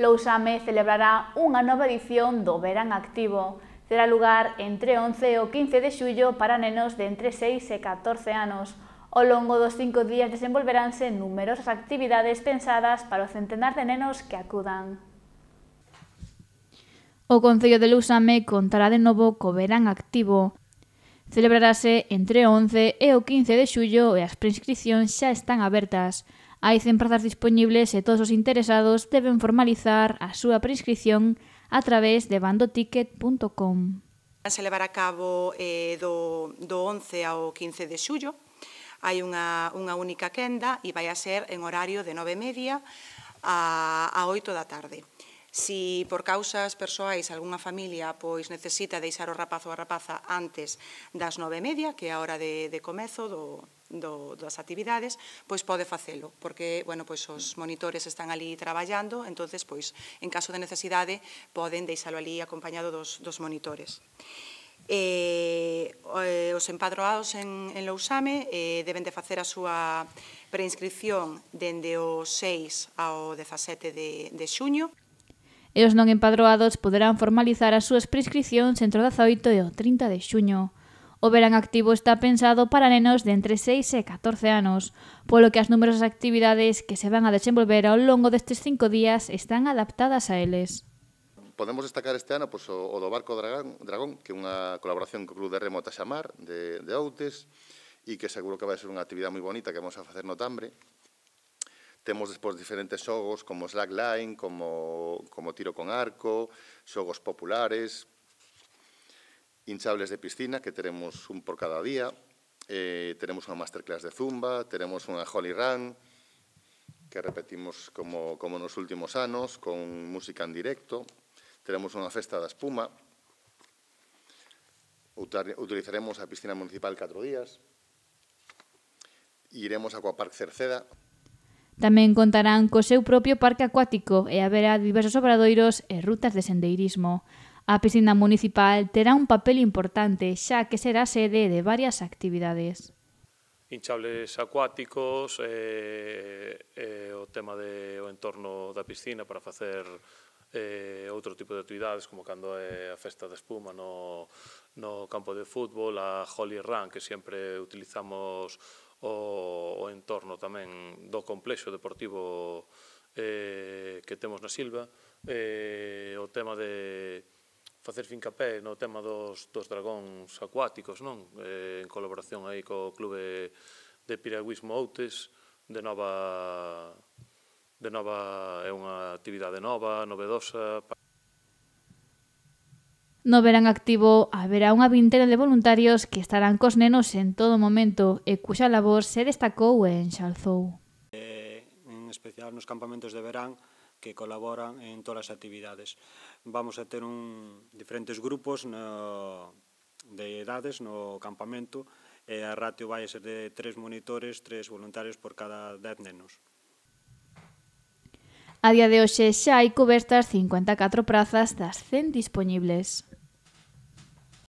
Lousame celebrará unha nova edición do Verán Activo. Terá lugar entre 11 e o 15 de xullo para nenos de entre 6 e 14 anos. Ao longo dos cinco días desenvolveránse numerosas actividades pensadas para o centenar de nenos que acudan. O Concello de Lousame contará de novo co Verán Activo, Celebrarase entre o 11 e o 15 de xullo e as prescripcións xa están abertas. Hai 100 prazas dispoñibles e todos os interesados deben formalizar a súa prescripción a través de bandoticket.com. Se levará a cabo eh, do, do 11 ao 15 de xullo. Hai unha, unha única quenda e vai a ser en horario de 9 e media a, a 8 da tarde. Si por causas persoais algunha familia pois necesita deixar o rapaz ou a rapaza antes das nove e media, que é a hora de, de comezo do, do, das actividades, pois pode facelo, porque bueno, pois os monitores están ali traballando, entonces pois en caso de necesidade poden deixalo ali acompañado dos, dos monitores. Eh, os empadroados en, en Lousame eh, deben de facer a súa preinscripción dende o 6 ao 17 de, de xuño e os non empadroados poderán formalizar as súas prescripcións entre o 18 e o 30 de xuño. O verán activo está pensado para nenos de entre 6 e 14 anos, polo que as numerosas actividades que se van a desenvolver ao longo destes cinco días están adaptadas a eles. Podemos destacar este ano pois, o, o do Barco Dragón, Dragón, que é unha colaboración co Club de Remo Taxamar de, de Outes, e que seguro que vai ser unha actividade moi bonita que vamos a facer no Tambre, Tenemos después diferentes xogos como slackline, como, como tiro con arco, xogos populares, hinchables de piscina, que tenemos un por cada día, e tenemos una masterclass de zumba, tenemos una holy run, que repetimos como, en los últimos años, con música en directo, tenemos una festa de espuma, utilizaremos la piscina municipal cuatro días, iremos a Aquapark Cerceda, Tamén contarán co seu propio parque acuático e haberá diversos obradoiros e rutas de sendeirismo. A piscina municipal terá un papel importante, xa que será sede de varias actividades. Hinchables acuáticos, eh, eh, o tema de o entorno da piscina para facer eh, outro tipo de actividades, como cando é a festa de espuma no, no campo de fútbol, a Holy Run, que sempre utilizamos o, o entorno tamén do complexo deportivo eh, que temos na Silva, eh, o tema de facer fincapé no tema dos, dos dragóns acuáticos, non? Eh, en colaboración aí co Clube de Piragüismo Outes, de nova de nova é unha actividade nova, novedosa. No verán activo haberá unha vintena de voluntarios que estarán cos nenos en todo momento e cuxa labor se destacou e enxalzou. Eh, en especial nos campamentos de verán que colaboran en todas as actividades. Vamos a ter un, diferentes grupos no, de edades no campamento e a ratio vai a ser de tres monitores, tres voluntarios por cada dez nenos. A día de hoxe xa hai cobertas 54 prazas das 100 dispoñibles.